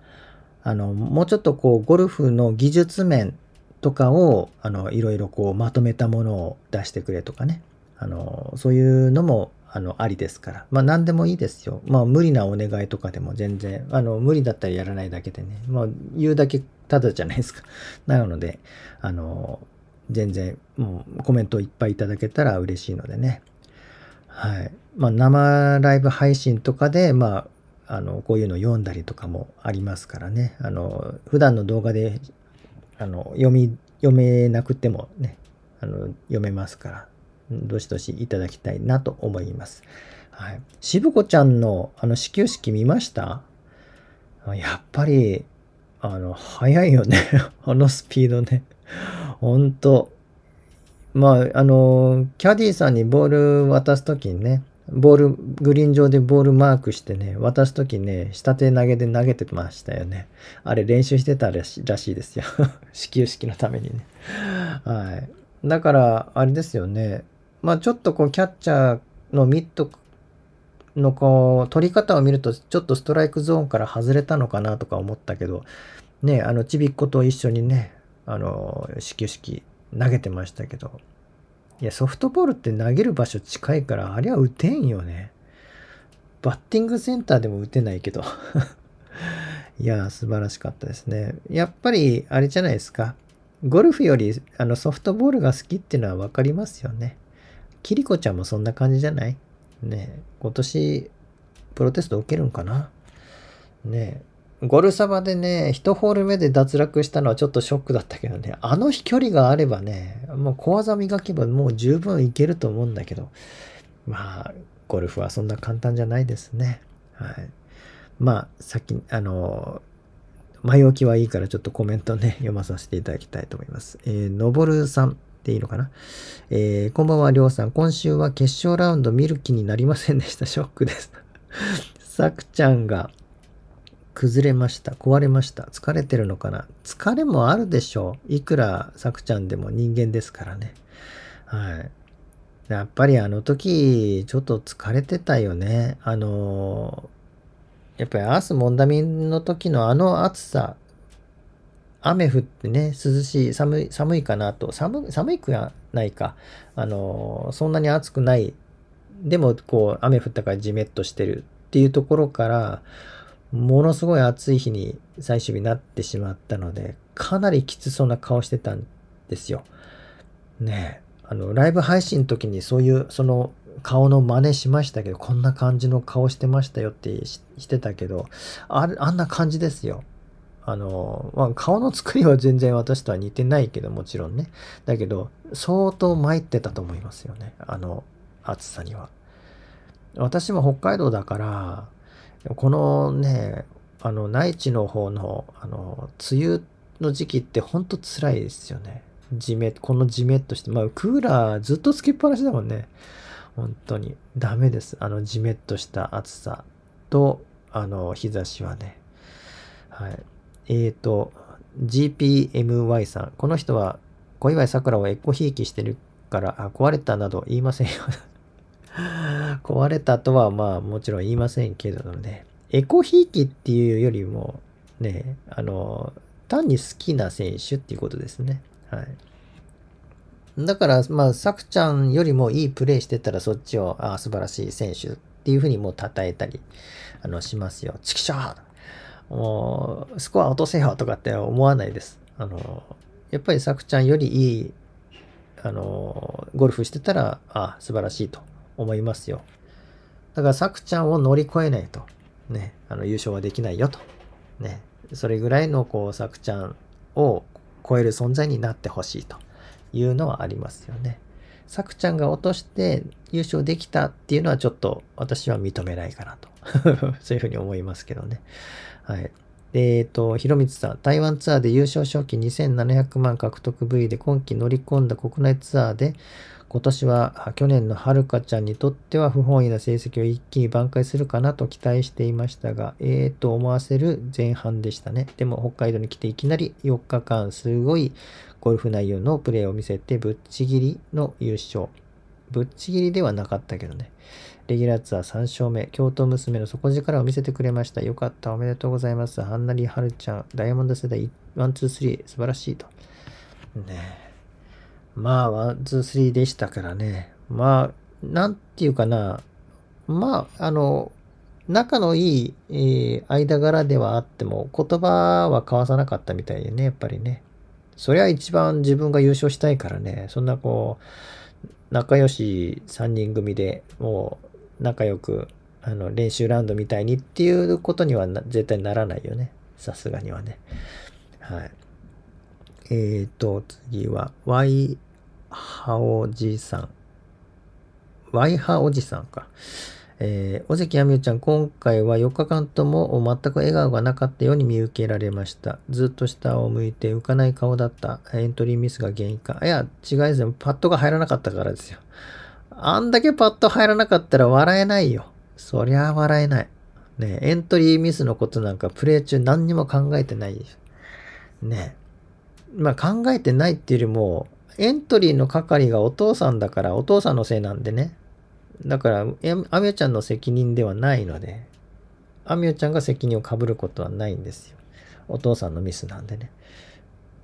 あの、もうちょっとこう、ゴルフの技術面とかを、あの、いろいろこう、まとめたものを出してくれとかね、あの、そういうのもあの、ありですから。まあ、何でもいいですよ。まあ、無理なお願いとかでも全然、あの、無理だったらやらないだけでね、まあ、言うだけただじゃないですか。なので、あの、全然、もう、コメントいっぱいいただけたら嬉しいのでね。はい。まあ、生ライブ配信とかで、まあ、あの、こういうの読んだりとかもありますからね。あの、普段の動画で、あの、読み、読めなくてもね、あの、読めますから、どしどしいただきたいなと思います。はい。渋子ちゃんのあの始球式見ましたやっぱり、あの、早いよね。あのスピードね。ほんと。まあ、あの、キャディーさんにボール渡すときにね、ボール、グリーン上でボールマークしてね、渡すときね、下手投げで投げてましたよね。あれ練習してたらしらしいですよ。始球式のためにね。はい。だから、あれですよね。まあ、ちょっとこう、キャッチャーのミットのこう、取り方を見ると、ちょっとストライクゾーンから外れたのかなとか思ったけど、ね、あの、ちびっこと一緒にね、あの、始球式投げてましたけど、いや、ソフトボールって投げる場所近いから、あれは打てんよね。バッティングセンターでも打てないけど いや、素晴らしかったですね。やっぱり、あれじゃないですか。ゴルフよりあのソフトボールが好きっていうのは分かりますよね。キリコちゃんもそんな感じじゃないね今年、プロテスト受けるんかなねゴルサバでね、1ホール目で脱落したのはちょっとショックだったけどね、あの飛距離があればね、もう小技磨けばもう十分いけると思うんだけど、まあ、ゴルフはそんな簡単じゃないですね。はい。まあ、さっき、あの、前置きはいいからちょっとコメントね、読まさせていただきたいと思います。えー、のぼるさん。でいいのかな。えー、こんばんは、りょうさん。今週は決勝ラウンド見る気になりませんでした。ショックです。さくちゃんが崩れました。壊れました。疲れてるのかな。疲れもあるでしょう。いくらさくちゃんでも人間ですからね。はい。やっぱりあの時、ちょっと疲れてたよね。あのー、やっぱりアース・モンダミンの時のあの暑さ雨降ってね、涼しい、寒い、寒いかなと、寒、寒いくはないか、あの、そんなに暑くない、でもこう、雨降ったからジメッとしてるっていうところから、ものすごい暑い日に最終日になってしまったので、かなりきつそうな顔してたんですよ。ねえ。あの、ライブ配信の時にそういう、その顔の真似しましたけど、こんな感じの顔してましたよってしてたけど、ああんな感じですよ。あの、まあ、顔の作りは全然私とは似てないけど、もちろんね。だけど、相当参ってたと思いますよね。あの暑さには。私も北海道だから、このね、あの、内地の方の、あの、梅雨の時期ってほんと辛いですよね。じめ、このじめっとして、まあ、クーラーずっとつけっぱなしだもんね。本当に。ダメです。あの、じめっとした暑さと、あの、日差しはね。はい。えっ、ー、と、GPMY さん。この人は小祝さくらをエコひいきしてるから、あ、壊れたなど言いませんよ 壊れたとはまあもちろん言いませんけれどもね。エコひいきっていうよりも、ね、あの、単に好きな選手っていうことですね。はい。だから、まあ、さくちゃんよりもいいプレーしてたら、そっちを、ああ、素晴らしい選手っていうふうにもう称えたり、あの、しますよ。チキショースコア落とせよとかって思わないです。あの、やっぱりさくちゃんよりいい、あの、ゴルフしてたら、あ、素晴らしいと思いますよ。だからさくちゃんを乗り越えないと、ね、あの、優勝はできないよと。ね、それぐらいの、こう、さくちゃんを超える存在になってほしいというのはありますよね。さくちゃんが落として優勝できたっていうのはちょっと私は認めないかなと そういうふうに思いますけどね。はい。えっ、ー、と、ひろみつさん、台湾ツアーで優勝賞金2700万獲得部位で今季乗り込んだ国内ツアーで、今年は去年のはるかちゃんにとっては不本意な成績を一気に挽回するかなと期待していましたが、ええー、と思わせる前半でしたね。でも北海道に来ていきなり4日間すごいゴルフ内容のプレーを見せてぶっちぎりの優勝。ぶっちぎりではなかったけどね。レギュラーツアー3勝目、京都娘の底力を見せてくれました。よかった、おめでとうございます。ハンナリー・ハルちゃん、ダイヤモンド世代、ワン、ツー、スリー、素晴らしいと。ねまあ、ワン、ツー、スリーでしたからね。まあ、なんていうかな。まあ、あの、仲のいい、えー、間柄ではあっても、言葉は交わさなかったみたいでね、やっぱりね。そりゃ一番自分が優勝したいからね、そんなこう、仲良し3人組でもう仲良くあの練習ラウンドみたいにっていうことには絶対ならないよね。さすがにはね。はい。えーと、次は、ワイハおじさん。ワイハおじさんか。えー、尾関亜みゆちゃん、今回は4日間とも全く笑顔がなかったように見受けられました。ずっと下を向いて浮かない顔だった。エントリーミスが原因か。いや、違いですね。パッドが入らなかったからですよ。あんだけパッと入らなかったら笑えないよ。そりゃ笑えない。ねエントリーミスのことなんかプレイ中何にも考えてないでしょ。ねまあ考えてないっていうよりも、エントリーの係がお父さんだから、お父さんのせいなんでね。だから、アミオちゃんの責任ではないので、アミオちゃんが責任をかぶることはないんですよ。お父さんのミスなんでね。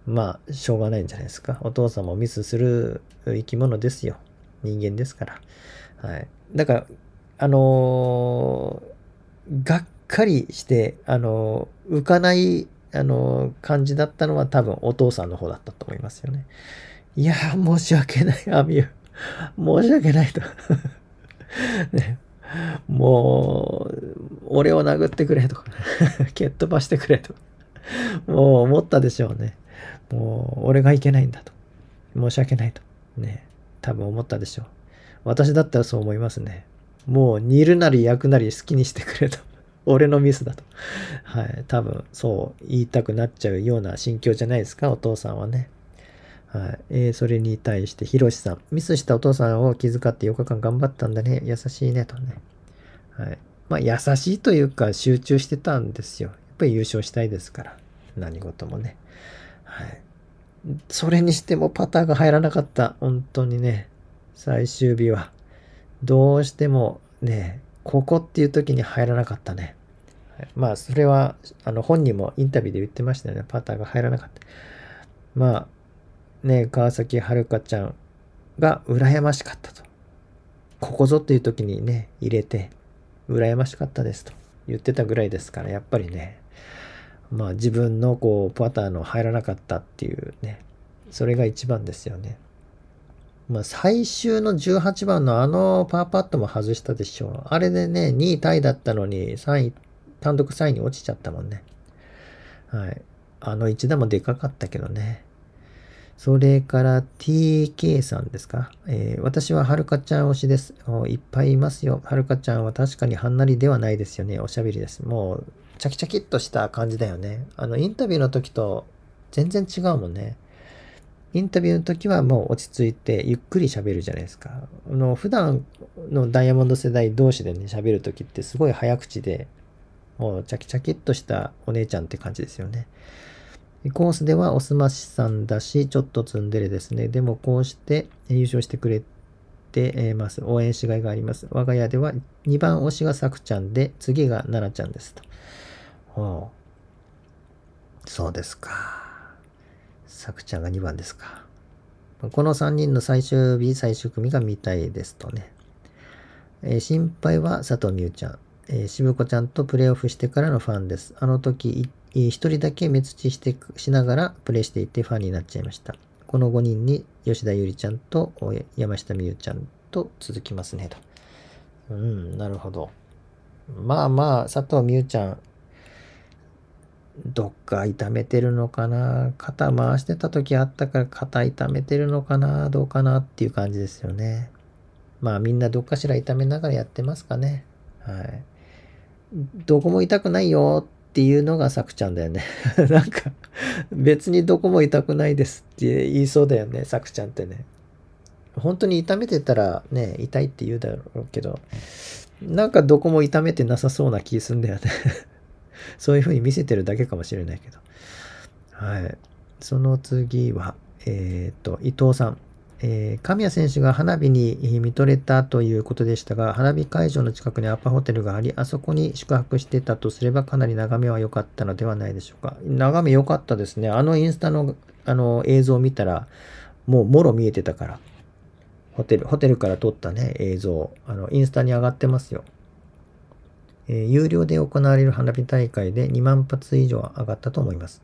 まあ、しょうがないんじゃないですか。お父さんもミスする生き物ですよ。人間ですから。はい。だから、あのー、がっかりして、あのー、浮かない、あのー、感じだったのは多分お父さんの方だったと思いますよね。いや申し訳ない、アミュー。申し訳ないと。ね、もう、俺を殴ってくれとか、蹴っ飛ばしてくれと。もう思ったでしょうね。もう、俺がいけないんだと。申し訳ないと。ね。多分思ったでしょう。私だったらそう思いますね。もう煮るなり焼くなり好きにしてくれと。俺のミスだと。はい。多分、そう、言いたくなっちゃうような心境じゃないですか、お父さんはね。はい。えー、それに対して、ひろしさん。ミスしたお父さんを気遣って4日間頑張ったんだね。優しいね、とね。はい。まあ、優しいというか、集中してたんですよ。やっぱり優勝したいですから。何事もね。はい。それにしてもパターが入らなかった。本当にね、最終日は。どうしてもね、ここっていう時に入らなかったね。まあ、それは、あの、本人もインタビューで言ってましたよね。パターが入らなかった。まあ、ね、川崎遥ちゃんが羨ましかったと。ここぞっていう時にね、入れて、羨ましかったですと言ってたぐらいですから、やっぱりね、まあ自分のこうパターの入らなかったっていうね、それが一番ですよね。まあ最終の18番のあのパーパットも外したでしょう。あれでね、2位タイだったのに3位、単独3位に落ちちゃったもんね。はい。あの1打もでかかったけどね。それから TK さんですか、えー、私ははるかちゃん推しです。いっぱいいますよ。はるかちゃんは確かにはんなりではないですよね。おしゃべりです。もうチャキチャキっとした感じだよね。あの、インタビューの時と全然違うもんね。インタビューの時はもう落ち着いてゆっくり喋るじゃないですか。あの、普段のダイヤモンド世代同士でね、喋る時ってすごい早口で、もうチャキチャキっとしたお姉ちゃんって感じですよね。コースではおすましさんだし、ちょっとツンデレですね。でもこうして優勝してくれてます。応援しがいがあります。我が家では2番推しがさくちゃんで、次が奈々ちゃんですと。おそうですか。さくちゃんが2番ですか。この3人の最終日、最終組が見たいですとね。えー、心配は佐藤美優ちゃん。えー、渋子ちゃんとプレイオフしてからのファンです。あの時、一人だけ目つちしてしながらプレイしていてファンになっちゃいました。この5人に吉田優里ちゃんと山下美優ちゃんと続きますねと。うん、なるほど。まあまあ、佐藤美優ちゃん、どっか痛めてるのかな肩回してた時あったから肩痛めてるのかなどうかなっていう感じですよね。まあみんなどっかしら痛めながらやってますかね。はい。どこも痛くないよっていうのがさくちゃんだよね。なんか別にどこも痛くないですって言いそうだよね、さくちゃんってね。本当に痛めてたらね、痛いって言うだろうけど、なんかどこも痛めてなさそうな気すんだよねそういうふうに見せてるだけかもしれないけど。はい。その次は、えっ、と、伊藤さん。えー、神谷選手が花火に見とれたということでしたが、花火会場の近くにアパホテルがあり、あそこに宿泊してたとすれば、かなり眺めは良かったのではないでしょうか。眺め良かったですね。あのインスタのあの映像を見たら、もうもろ見えてたから。ホテル、ホテルから撮ったね、映像。あの、インスタに上がってますよ。えー、有料で行われる花火大会で2万発以上上がったと思います。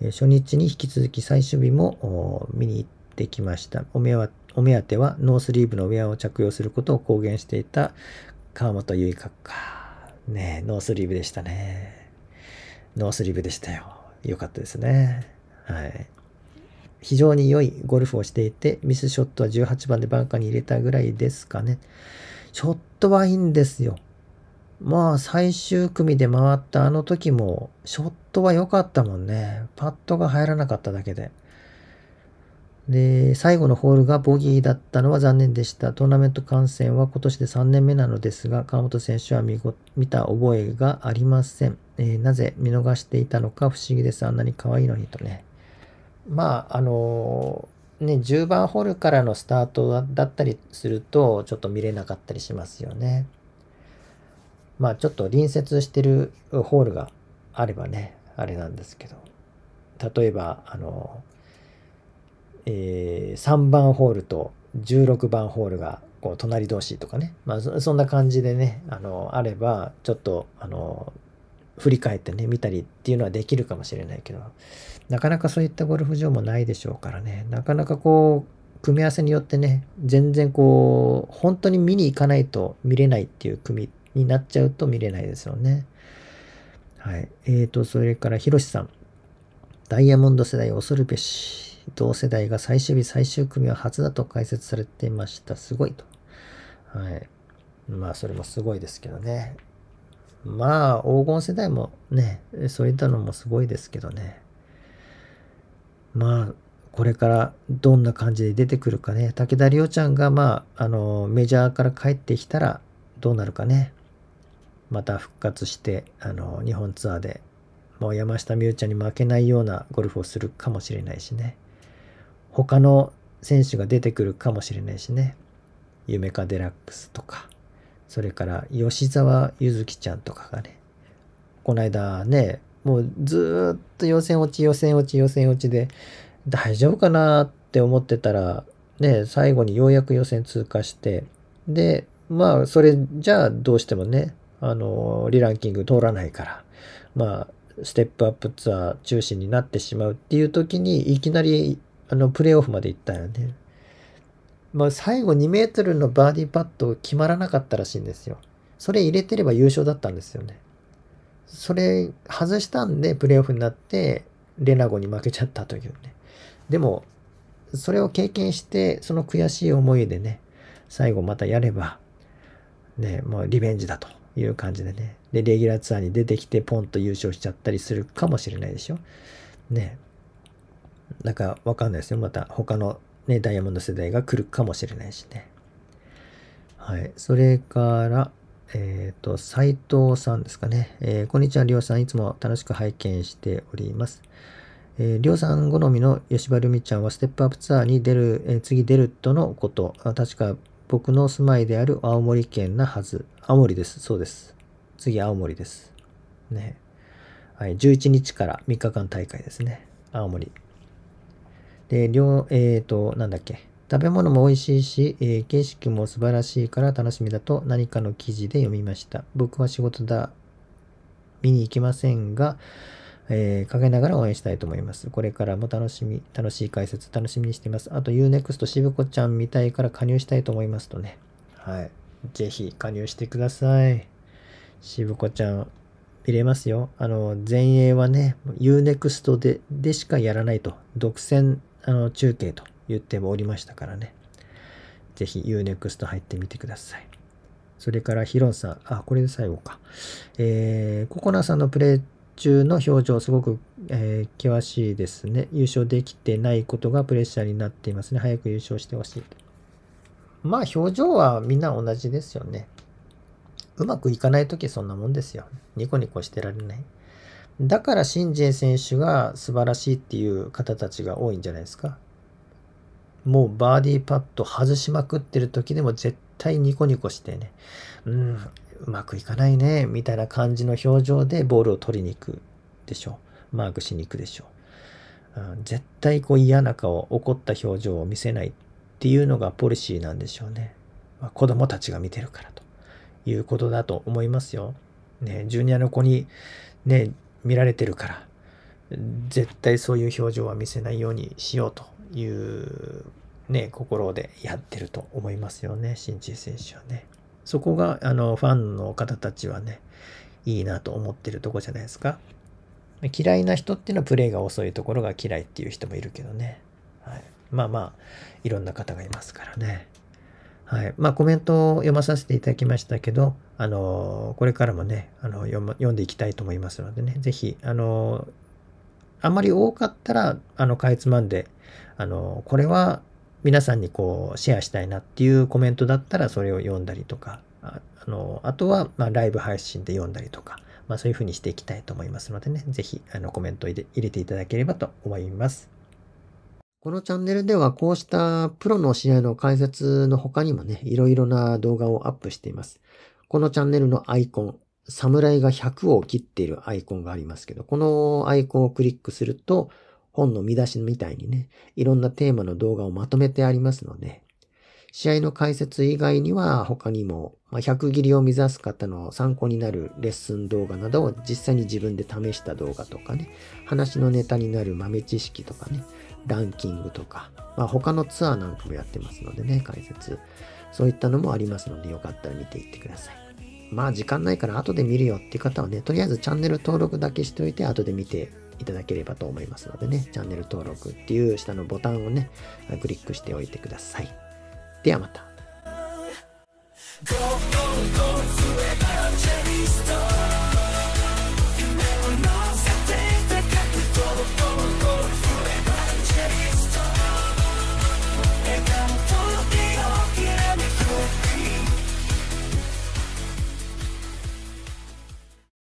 えー、初日に引き続き最終日も見に行ってきました。お目はお目当てはノースリーブのウェアを着用することを公言していた川本結香か。ねノースリーブでしたね。ノースリーブでしたよ。よかったですね。はい。非常に良いゴルフをしていて、ミスショットは18番でバンカーに入れたぐらいですかね。ショットはいいんですよ。まあ最終組で回ったあの時もショットは良かったもんね。パットが入らなかっただけで。で、最後のホールがボギーだったのは残念でした。トーナメント観戦は今年で3年目なのですが、川本選手は見見た覚えがありません、えー、なぜ見逃していたのか不思議です。あんなに可愛いのにとね。まあ、あのーね、10番ホールからのスタートだったりすると、ちょっと見れなかったりしますよね。まあちょっと隣接してるホールがあればね、あれなんですけど、例えば、あの、えー、3番ホールと16番ホールがこう隣同士とかね、まあそ、そんな感じでね、あの、あれば、ちょっと、あの、振り返ってね、見たりっていうのはできるかもしれないけど、なかなかそういったゴルフ場もないでしょうからね、なかなかこう、組み合わせによってね、全然こう、本当に見に行かないと見れないっていう組ってになっちゃうと見れないですよね。はい。えーと、それから、ひろしさん。ダイヤモンド世代恐るべし。同世代が最終日最終組は初だと解説されていました。すごいと。はい。まあ、それもすごいですけどね。まあ、黄金世代もね、そういったのもすごいですけどね。まあ、これからどんな感じで出てくるかね。武田良ちゃんが、まあ、あの、メジャーから帰ってきたらどうなるかね。また復活して、あの、日本ツアーでもう山下美夢ちゃんに負けないようなゴルフをするかもしれないしね。他の選手が出てくるかもしれないしね。夢かデラックスとか、それから吉沢柚月ちゃんとかがね、この間ね、もうずっと予選落ち、予選落ち、予選落ちで、大丈夫かなって思ってたら、ね、最後にようやく予選通過して、で、まあ、それじゃあどうしてもね、あの、リランキング通らないから、まあ、ステップアップツアー中止になってしまうっていう時に、いきなり、あの、プレーオフまで行ったよね。まあ、最後2メートルのバーディーパット決まらなかったらしいんですよ。それ入れてれば優勝だったんですよね。それ外したんで、プレーオフになって、レナゴに負けちゃったというね。でも、それを経験して、その悔しい思いでね、最後またやれば、ね、もうリベンジだという感じでね。で、レギュラーツアーに出てきて、ポンと優勝しちゃったりするかもしれないでしょ。ね。なんか、わかんないですよ。また、他のね、ダイヤモンド世代が来るかもしれないしね。はい。それから、えっ、ー、と、斎藤さんですかね。えー、こんにちは、りょうさん。いつも楽しく拝見しております。えりょうさん好みの吉原美ちゃんはステップアップツアーに出る、えー、次出るとのこと。確か僕の住まいである青森県なはず。青森です。そうです。次、青森です。ね。はい、11日から3日間大会ですね。青森。で、両、えっ、ー、と、なんだっけ。食べ物も美味しいし、えー、景色も素晴らしいから楽しみだと何かの記事で読みました。僕は仕事だ。見に行きませんが、えー、陰ながら応援したいと思います。これからも楽しみ、楽しい解説楽しみにしています。あと UNEXT 渋子ちゃん見たいから加入したいと思いますとね。はい。ぜひ加入してください。渋子ちゃん、見れますよ。あの、前衛はね、UNEXT ででしかやらないと。独占あの中継と言ってもおりましたからね。ぜひ UNEXT 入ってみてください。それからヒロンさん。あ、これで最後か。えー、ココナさんのプレイ中の表情、すごく、えー、険しいですね。優勝できてないことがプレッシャーになっていますね。早く優勝してほしい。まあ、表情はみんな同じですよね。うまくいかないときそんなもんですよ。ニコニコしてられない。だから、シン・ジエ選手が素晴らしいっていう方たちが多いんじゃないですか。もうバーディーパット外しまくってる時でも絶対ニコニコしてね、うん、うまくいかないね、みたいな感じの表情でボールを取りに行くでしょう。マークしに行くでしょう。うん、絶対こう嫌な顔、怒った表情を見せないっていうのがポリシーなんでしょうね。まあ、子供たちが見てるからということだと思いますよ。ね、ジュニアの子にね、見られてるから、絶対そういう表情は見せないようにしようというね、心でやってると思いますよね、新地選手はね。そこがあのファンの方たちはね、いいなと思ってるとこじゃないですか。嫌いな人っていうのはプレイが遅いところが嫌いっていう人もいるけどね。はい、まあまあ、いろんな方がいますからね。はい。まあコメントを読まさせていただきましたけど、あの、これからもね、あの読、ま、読んでいきたいと思いますのでね、是非、あの、あんまり多かったら、あの、かいつまんで、あの、これは皆さんにこうシェアしたいなっていうコメントだったらそれを読んだりとか、あのあとはまライブ配信で読んだりとか、まあ、そういうふうにしていきたいと思いますのでね、ぜひあのコメント入れていただければと思います。このチャンネルではこうしたプロの試合の解説の他にもね、いろいろな動画をアップしています。このチャンネルのアイコン、侍が100を切っているアイコンがありますけど、このアイコンをクリックすると、本の見出しみたいにね、いろんなテーマの動画をまとめてありますので、試合の解説以外には他にも、まあ、100切りを目指す方の参考になるレッスン動画などを実際に自分で試した動画とかね、話のネタになる豆知識とかね、ランキングとか、まあ、他のツアーなんかもやってますのでね、解説。そういったのもありますので、よかったら見ていってください。まあ時間ないから後で見るよっていう方はね、とりあえずチャンネル登録だけしておいて後で見ていただければと思いますのでね、チャンネル登録っていう下のボタンをね、クリックしておいてください。ではまた。